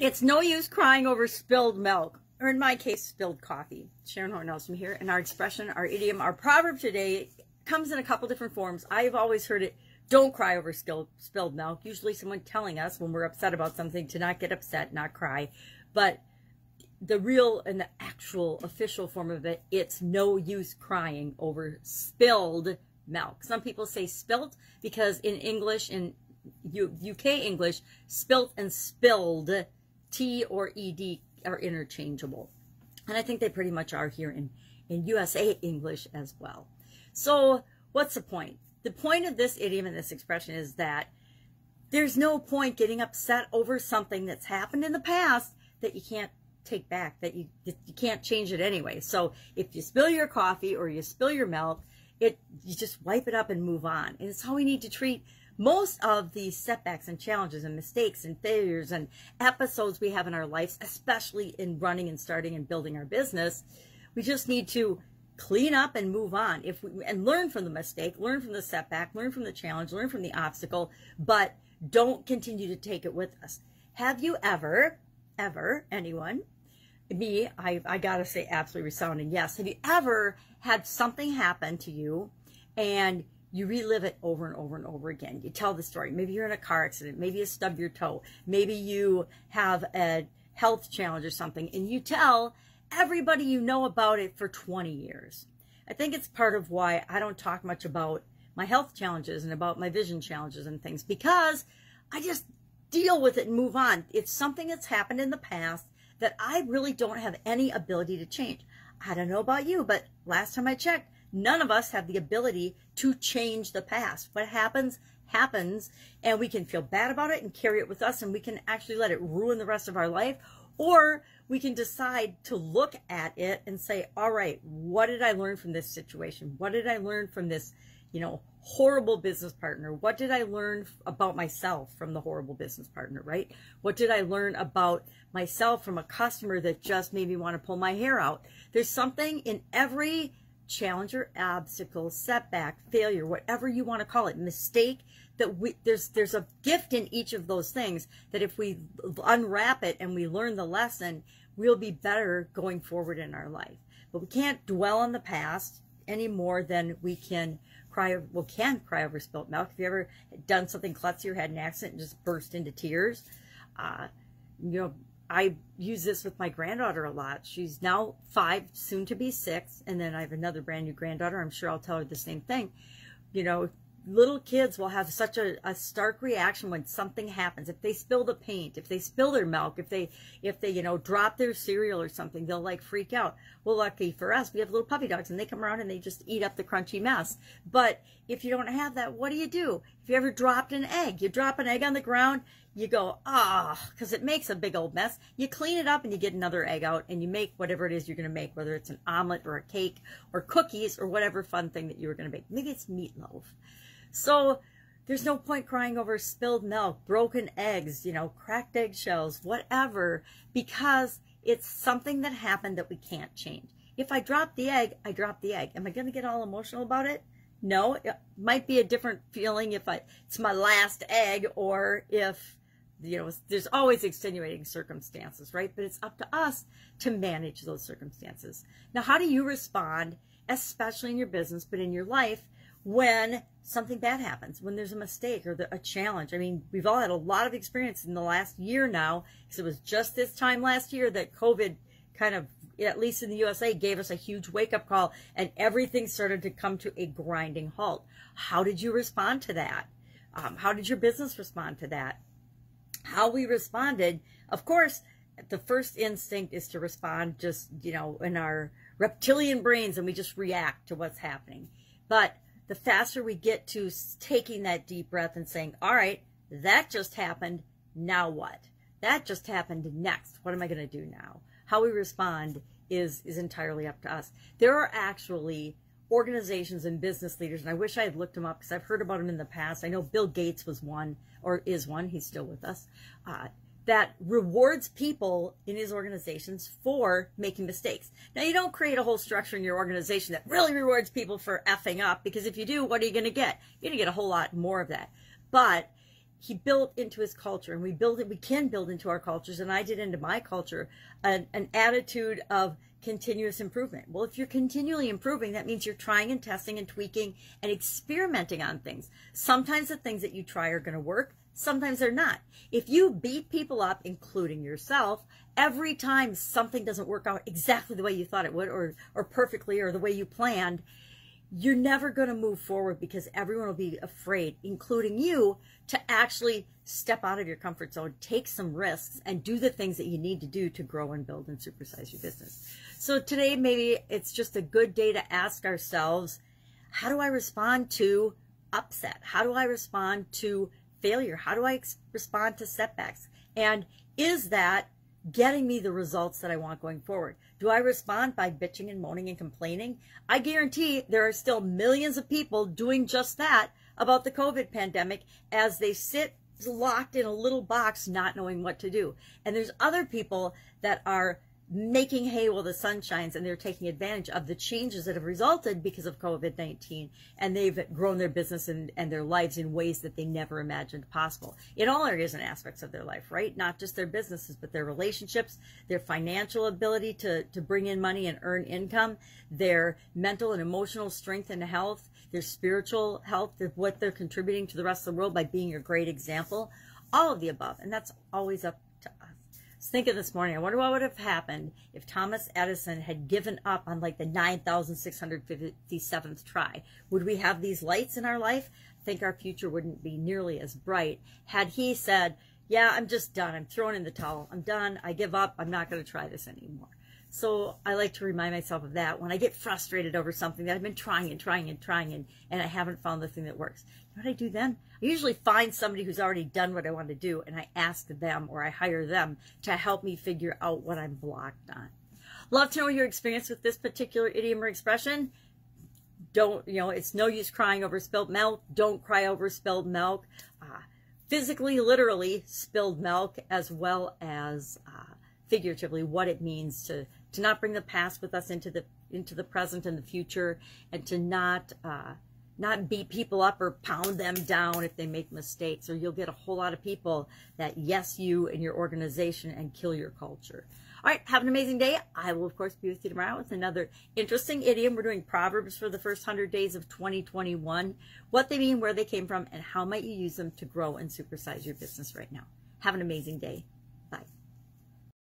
It's no use crying over spilled milk, or in my case, spilled coffee. Sharon from here, and our expression, our idiom, our proverb today comes in a couple different forms. I've always heard it, don't cry over spilled, spilled milk. Usually someone telling us when we're upset about something to not get upset, not cry. But the real and the actual official form of it, it's no use crying over spilled milk. Some people say spilt because in English, in UK English, spilt and spilled T or ED are interchangeable. And I think they pretty much are here in, in USA English as well. So what's the point? The point of this idiom and this expression is that there's no point getting upset over something that's happened in the past that you can't take back, that you, you can't change it anyway. So if you spill your coffee or you spill your milk, it, you just wipe it up and move on. And it's how we need to treat most of the setbacks and challenges and mistakes and failures and episodes we have in our lives, especially in running and starting and building our business, we just need to clean up and move on if we, and learn from the mistake, learn from the setback, learn from the challenge, learn from the obstacle, but don't continue to take it with us. Have you ever, ever, anyone, me, I, I gotta say absolutely resounding yes. Have you ever had something happen to you and you relive it over and over and over again. You tell the story. Maybe you're in a car accident. Maybe you stub your toe. Maybe you have a health challenge or something, and you tell everybody you know about it for 20 years. I think it's part of why I don't talk much about my health challenges and about my vision challenges and things because I just deal with it and move on. It's something that's happened in the past that I really don't have any ability to change. I don't know about you, but last time I checked, None of us have the ability to change the past. What happens, happens, and we can feel bad about it and carry it with us, and we can actually let it ruin the rest of our life. Or we can decide to look at it and say, all right, what did I learn from this situation? What did I learn from this, you know, horrible business partner? What did I learn about myself from the horrible business partner, right? What did I learn about myself from a customer that just made me want to pull my hair out? There's something in every challenge or obstacle, setback, failure, whatever you want to call it, mistake, that we, there's there's a gift in each of those things that if we unwrap it and we learn the lesson, we'll be better going forward in our life. But we can't dwell on the past any more than we can cry well can cry over spilt milk. If you ever done something klutzy or had an accident and just burst into tears, uh, you know I use this with my granddaughter a lot. She's now five, soon to be six, and then I have another brand new granddaughter. I'm sure I'll tell her the same thing. You know, little kids will have such a, a stark reaction when something happens. If they spill the paint, if they spill their milk, if they, if they, you know, drop their cereal or something, they'll like freak out. Well, lucky for us, we have little puppy dogs and they come around and they just eat up the crunchy mess. But if you don't have that, what do you do? If you ever dropped an egg, you drop an egg on the ground, you go, ah, because it makes a big old mess. You clean it up and you get another egg out and you make whatever it is you're going to make, whether it's an omelet or a cake or cookies or whatever fun thing that you were going to make. Maybe it's meatloaf. So there's no point crying over spilled milk, broken eggs, you know, cracked eggshells, whatever, because it's something that happened that we can't change. If I drop the egg, I drop the egg. Am I going to get all emotional about it? No, it might be a different feeling if I, it's my last egg or if you know, there's always extenuating circumstances, right? But it's up to us to manage those circumstances. Now, how do you respond, especially in your business, but in your life, when something bad happens, when there's a mistake or the, a challenge? I mean, we've all had a lot of experience in the last year now, because it was just this time last year that COVID kind of, at least in the USA, gave us a huge wake up call and everything started to come to a grinding halt. How did you respond to that? Um, how did your business respond to that? how we responded, of course, the first instinct is to respond just, you know, in our reptilian brains and we just react to what's happening. But the faster we get to taking that deep breath and saying, all right, that just happened. Now what? That just happened next. What am I going to do now? How we respond is, is entirely up to us. There are actually organizations and business leaders, and I wish I had looked them up because I've heard about them in the past. I know Bill Gates was one, or is one, he's still with us, uh, that rewards people in his organizations for making mistakes. Now, you don't create a whole structure in your organization that really rewards people for effing up, because if you do, what are you going to get? You're going to get a whole lot more of that. But he built into his culture and we build it we can build into our cultures and i did into my culture an, an, attitude of continuous improvement well if you're continually improving that means you're trying and testing and tweaking and experimenting on things sometimes the things that you try are going to work sometimes they're not if you beat people up including yourself every time something doesn't work out exactly the way you thought it would or or perfectly or the way you planned you're never going to move forward because everyone will be afraid, including you, to actually step out of your comfort zone, take some risks, and do the things that you need to do to grow and build and supersize your business. So today, maybe it's just a good day to ask ourselves, how do I respond to upset? How do I respond to failure? How do I respond to setbacks? And is that getting me the results that I want going forward? Do I respond by bitching and moaning and complaining? I guarantee there are still millions of people doing just that about the COVID pandemic as they sit locked in a little box not knowing what to do. And there's other people that are making hay while the sun shines and they're taking advantage of the changes that have resulted because of COVID-19 and they've grown their business and, and their lives in ways that they never imagined possible in all areas and aspects of their life, right? Not just their businesses, but their relationships, their financial ability to, to bring in money and earn income, their mental and emotional strength and health, their spiritual health, what they're contributing to the rest of the world by being a great example, all of the above. And that's always up Think thinking this morning, I wonder what would have happened if Thomas Edison had given up on like the 9,657th try. Would we have these lights in our life? I think our future wouldn't be nearly as bright had he said, yeah, I'm just done. I'm throwing in the towel. I'm done. I give up. I'm not going to try this anymore. So I like to remind myself of that when I get frustrated over something that I've been trying and trying and trying and, and I haven't found the thing that works. You know what I do then? I usually find somebody who's already done what I want to do and I ask them or I hire them to help me figure out what I'm blocked on. Love to know your experience with this particular idiom or expression. Don't, you know, it's no use crying over spilled milk. Don't cry over spilled milk. Uh, physically, literally spilled milk as well as uh, figuratively what it means to to not bring the past with us into the into the present and the future, and to not uh, not beat people up or pound them down if they make mistakes, or you'll get a whole lot of people that yes you and your organization and kill your culture. All right, have an amazing day. I will, of course, be with you tomorrow with another interesting idiom. We're doing Proverbs for the first 100 days of 2021, what they mean, where they came from, and how might you use them to grow and supersize your business right now. Have an amazing day.